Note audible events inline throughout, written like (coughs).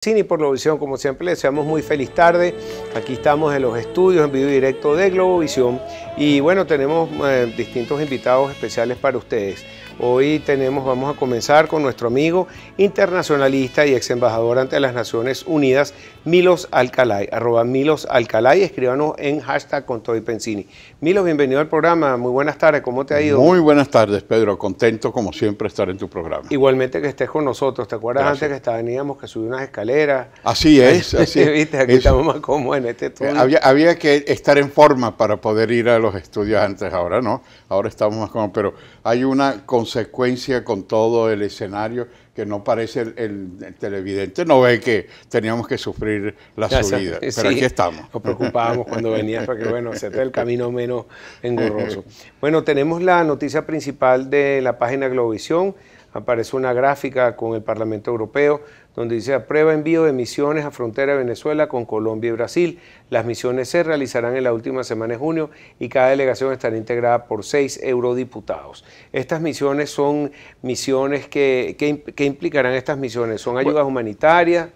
Cine por Globovisión, como siempre, les deseamos muy feliz tarde. Aquí estamos en los estudios en vivo directo de Globovisión y bueno, tenemos eh, distintos invitados especiales para ustedes. Hoy tenemos, vamos a comenzar con nuestro amigo internacionalista y ex embajador ante las Naciones Unidas, Milos Alcalay, arroba Milos Alcalay, escríbanos en hashtag con Pensini. Milos, bienvenido al programa, muy buenas tardes, ¿cómo te ha ido? Muy buenas tardes, Pedro, contento como siempre estar en tu programa. Igualmente que estés con nosotros, ¿te acuerdas antes que veníamos que subir unas escaleras? Así es, (laughs) así es. ¿Viste? Aquí estamos más cómodos en este eh, había, que estar en forma para poder ir a los estudios antes, ahora no, ahora estamos más cómodos, pero hay una consecuencia con todo el escenario que no parece el, televidente, no ve que teníamos que sufrir la subida, pero aquí estamos. Nos preocupábamos cuando venías para que, bueno, el camino menos engorroso. Bueno, tenemos la noticia principal de la página Globovisión aparece una gráfica con el Parlamento Europeo donde dice aprueba envío de misiones a frontera de Venezuela con Colombia y Brasil. Las misiones se realizarán en la última semana de junio y cada delegación estará integrada por seis eurodiputados. Estas misiones son misiones que, que, implicarán estas misiones, son ayudas humanitarias.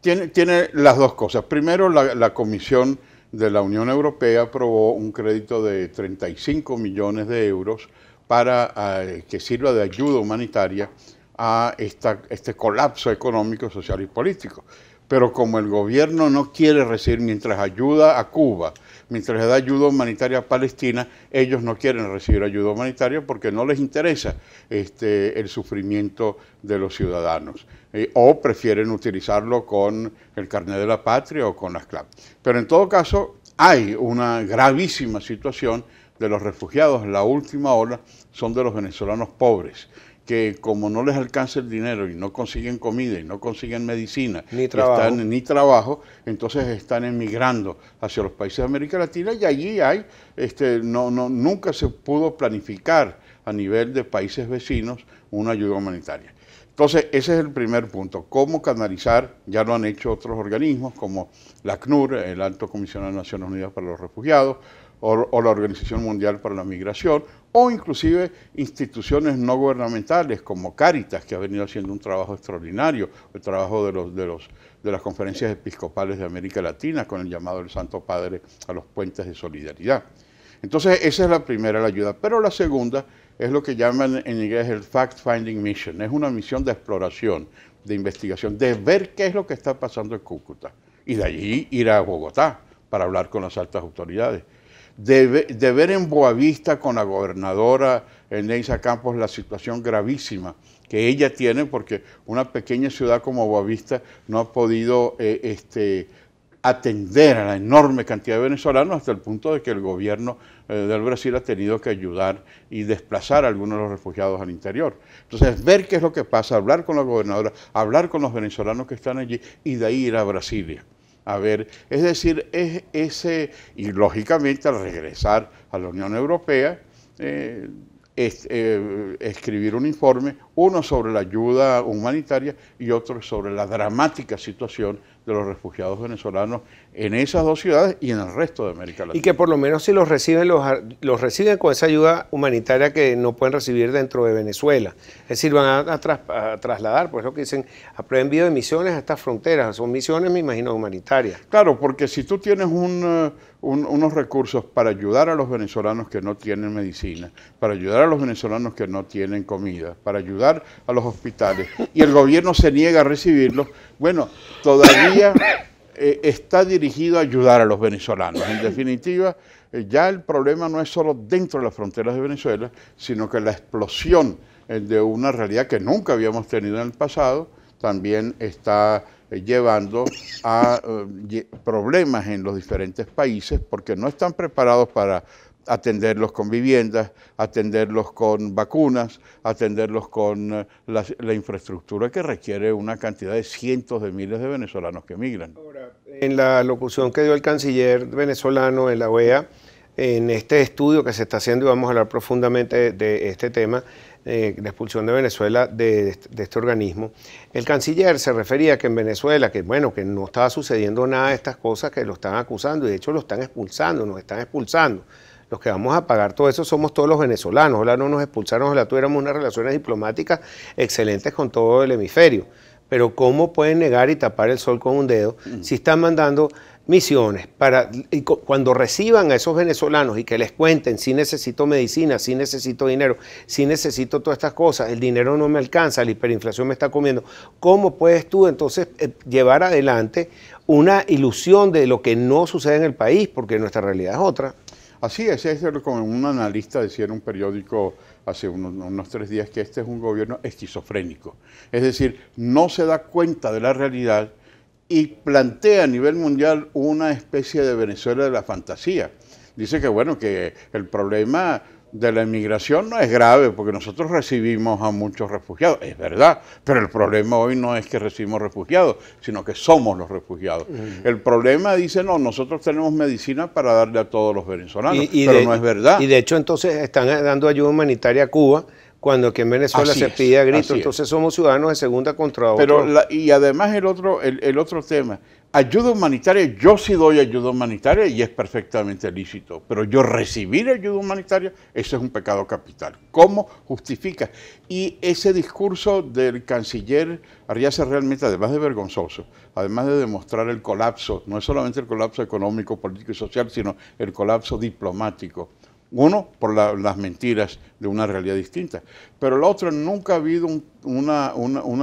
Tiene, las dos cosas. Primero, la Comisión de la Unión Europea aprobó un crédito de 35 millones de euros para eh, que sirva de ayuda humanitaria a este colapso económico, social y político. Pero como el gobierno no quiere recibir, mientras ayuda a Cuba, mientras le da ayuda humanitaria a Palestina, ellos no quieren recibir ayuda humanitaria porque no les interesa este, el sufrimiento de los ciudadanos. Eh, o prefieren utilizarlo con el carnet de la patria o con las claves. Pero en todo caso, hay una gravísima situación de los refugiados, la última ola, son de los venezolanos pobres, que como no les alcanza el dinero y no consiguen comida y no consiguen medicina, ni trabajo, entonces están emigrando hacia los países de América Latina y allí hay, este, no, no, nunca se pudo planificar a nivel de países vecinos una ayuda humanitaria. Entonces, ese es el primer punto, cómo canalizar, ya lo han hecho otros organismos como la CNUR, el Alto Comisionado de Naciones Unidas para los Refugiados, o, la Organización Mundial para la Migración, o inclusive instituciones no gubernamentales como Cáritas, que ha venido haciendo un trabajo extraordinario, el trabajo de, de las conferencias episcopales de América Latina con el llamado del Santo Padre a los puentes de solidaridad. Entonces, esa es la primera, la ayuda. Pero la segunda es lo que llaman en inglés el fact-finding mission. Es una misión de exploración, de investigación, de ver qué es lo que está pasando en Cúcuta. Y de allí ir a Bogotá para hablar con las altas autoridades de, ver en Boavista con la gobernadora Neisa Campos la situación gravísima que ella tiene, porque una pequeña ciudad como Boavista no ha podido eh, este, atender a la enorme cantidad de venezolanos hasta el punto de que el gobierno eh, del Brasil ha tenido que ayudar y desplazar a algunos de los refugiados al interior. Entonces, ver qué es lo que pasa, hablar con la gobernadora, hablar con los venezolanos que están allí y de ahí ir a Brasilia a ver, es decir, es ese, y lógicamente al regresar a la Unión Europea, eh, eh, escribir un informe, uno sobre la ayuda humanitaria y otro sobre la dramática situación de los refugiados venezolanos en esas dos ciudades y en el resto de América Latina. Y que por lo menos si los reciben, los, los reciben con esa ayuda humanitaria que no pueden recibir dentro de Venezuela. Es decir, van a, trasladar, por eso que dicen, a preenvío de misiones a estas fronteras. Son misiones, me imagino, humanitarias. Claro, porque si tú tienes eh, unos recursos para ayudar a los venezolanos que no tienen medicina, para ayudar a los venezolanos que no tienen comida, para ayudar a los hospitales, y el gobierno se niega a recibirlos, bueno, todavía (coughs) eh, está dirigido a ayudar a los venezolanos. En definitiva, eh, ya el problema no es solo dentro de las fronteras de Venezuela, sino que la explosión eh, de una realidad que nunca habíamos tenido en el pasado también está llevando a problemas en los diferentes países porque no están preparados para atenderlos con viviendas, atenderlos con vacunas, atenderlos con eh, la, infraestructura que requiere una cantidad de cientos de miles de venezolanos que emigran. en la locución que dio el canciller venezolano en la OEA, en este estudio que se está haciendo, y vamos a hablar profundamente de este tema, la eh, expulsión de Venezuela de, de, este organismo, el canciller se refería que en Venezuela, que bueno, que no estaba sucediendo nada de estas cosas que lo están acusando, y de hecho lo están expulsando, nos están expulsando los que vamos a pagar todo eso somos todos los venezolanos. Ojalá no nos expulsaron, ojalá tuviéramos unas relaciones diplomáticas excelentes con todo el hemisferio. Pero ¿cómo pueden negar y tapar el sol con un dedo mm. si están mandando misiones para cuando reciban a esos venezolanos y que les cuenten si necesito medicina, si necesito dinero, si necesito todas estas cosas, el dinero no me alcanza, la hiperinflación me está comiendo, ¿cómo puedes tú entonces eh, llevar adelante una ilusión de lo que no sucede en el país porque nuestra realidad es otra? Así es, es como un analista decía en un periódico hace unos, unos, tres días que este es un gobierno esquizofrénico. Es decir, no se da cuenta de la realidad y plantea a nivel mundial una especie de Venezuela de la fantasía. Dice que bueno, que el problema de la inmigración no es grave, porque nosotros recibimos a muchos refugiados, es verdad, pero el problema hoy no es que recibimos refugiados, sino que somos los refugiados. El problema dice, no, nosotros tenemos medicina para darle a todos los venezolanos, pero no es verdad. Y de hecho entonces están dando ayuda humanitaria a Cuba, cuando aquí en Venezuela se pide a grito, entonces somos ciudadanos de segunda contra otro. Pero y además el otro, el, otro tema, ayuda humanitaria, yo sí doy ayuda humanitaria y es perfectamente lícito, pero yo recibir ayuda humanitaria, eso es un pecado capital. ¿Cómo justifica? Y ese discurso del canciller Arriaza realmente, además de vergonzoso, además de demostrar el colapso, no es solamente el colapso económico, político y social, sino el colapso diplomático uno, por las mentiras de una realidad distinta. Pero la otra, nunca ha habido una,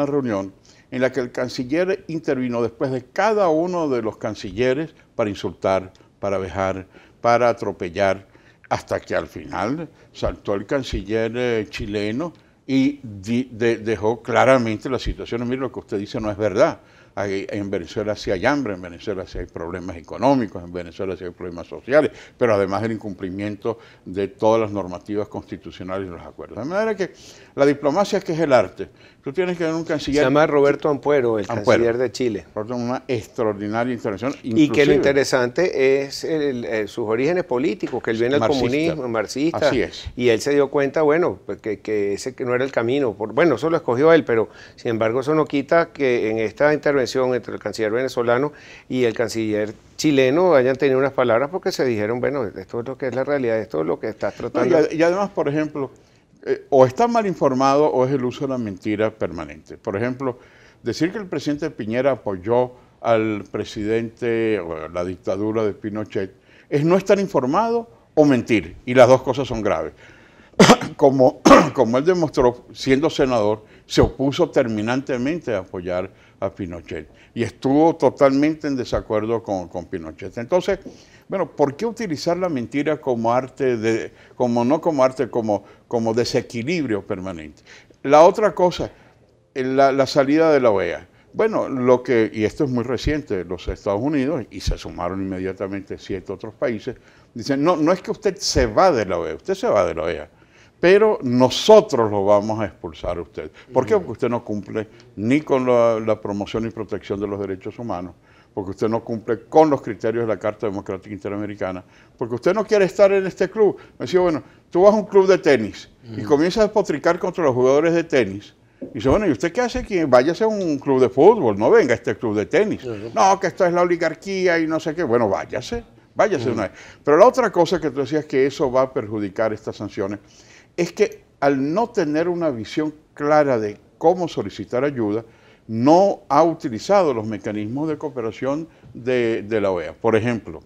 reunión en la que el canciller intervino después de cada uno de los cancilleres para insultar, para vejar, para atropellar, hasta que al final saltó el canciller eh, chileno y dejó claramente la situación. Mire, lo que usted dice no es verdad en Venezuela si hay hambre, en Venezuela sí hay problemas económicos, en Venezuela si hay problemas sociales, pero además el incumplimiento de todas las normativas constitucionales y los acuerdos. De manera que la diplomacia es que es el arte. Tú tienes que tener un canciller... Se llama Roberto Ampuero, el canciller de Chile. Una extraordinaria intervención. Y que lo interesante es eh, sus orígenes políticos, que él viene del comunismo, marxista. Así es. Y él se dio cuenta, bueno, pues, que, que ese no era el camino. bueno, eso lo escogió él, pero sin embargo eso no quita que en esta intervención entre el canciller venezolano y el canciller chileno hayan tenido unas palabras porque se dijeron, bueno, esto es lo que es la realidad, esto es lo que estás tratando. y, además, por ejemplo, eh, o está mal informado o es el uso de la mentira permanente. Por ejemplo, decir que el presidente Piñera apoyó al presidente o la dictadura de Pinochet es no estar informado o mentir, y las dos cosas son graves. (coughs) como, (coughs) como él demostró siendo senador, se opuso terminantemente a apoyar a Pinochet y estuvo totalmente en desacuerdo con, Pinochet. Entonces, bueno, ¿por qué utilizar la mentira como arte, de, como no como arte, como, como desequilibrio permanente? La otra cosa, eh, la, la salida de la OEA. Bueno, lo que, y esto es muy reciente, los Estados Unidos, y se sumaron inmediatamente siete otros países, dicen, no, no es que usted se va de la OEA, usted se va de la OEA pero nosotros lo vamos a expulsar a usted. ¿Por qué? Porque usted no cumple ni con la, promoción y protección de los derechos humanos, porque usted no cumple con los criterios de la Carta Democrática Interamericana, porque usted no quiere estar en este club. Me decía, bueno, tú vas a un club de tenis y comienzas a potricar contra los jugadores de tenis. Y dice, bueno, ¿y usted qué hace Que Váyase a un club de fútbol, no venga a este club de tenis. No, que esto es la oligarquía y no sé qué. Bueno, váyase, váyase una vez. Pero la otra cosa que tú decías que eso va a perjudicar estas sanciones es que al no tener una visión clara de cómo solicitar ayuda, no ha utilizado los mecanismos de cooperación de, la OEA. Por ejemplo,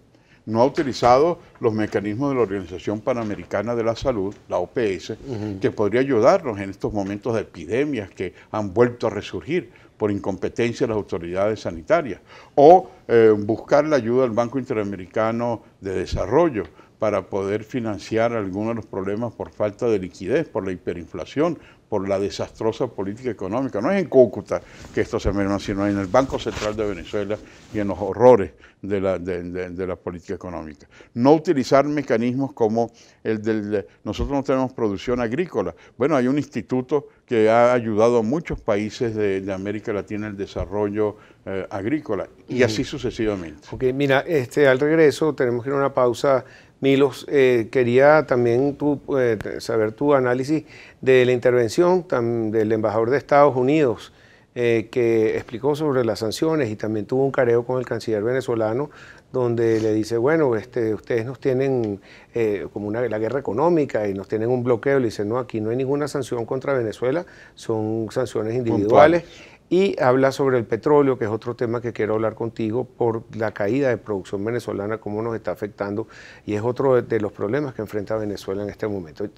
no ha utilizado los mecanismos de la Organización Panamericana de la Salud, la OPS, que podría ayudarnos en estos momentos de epidemias que han vuelto a resurgir por incompetencia de las autoridades sanitarias, o eh, buscar la ayuda del Banco Interamericano de Desarrollo, para poder financiar algunos de los problemas por falta de liquidez, por la hiperinflación, por la desastrosa política económica. No es en Cúcuta que esto se merma, sino en el Banco Central de Venezuela y en los horrores de la, de, política económica. No utilizar mecanismos como el del... Nosotros no tenemos producción agrícola. Bueno, hay un instituto que ha ayudado a muchos países de, América Latina en el desarrollo eh, agrícola y así sucesivamente. Ok, mira, este, al regreso tenemos que ir a una pausa Milos, eh, quería también tu, eh, saber tu análisis de la intervención del embajador de Estados Unidos, eh, que explicó sobre las sanciones y también tuvo un careo con el canciller venezolano, donde le dice, bueno, este, ustedes nos tienen eh, como una, la guerra económica y nos tienen un bloqueo. Le dice, no, aquí no hay ninguna sanción contra Venezuela, son sanciones individuales y habla sobre el petróleo, que es otro tema que quiero hablar contigo, por la caída de producción venezolana, cómo nos está afectando, y es otro de los problemas que enfrenta Venezuela en este momento.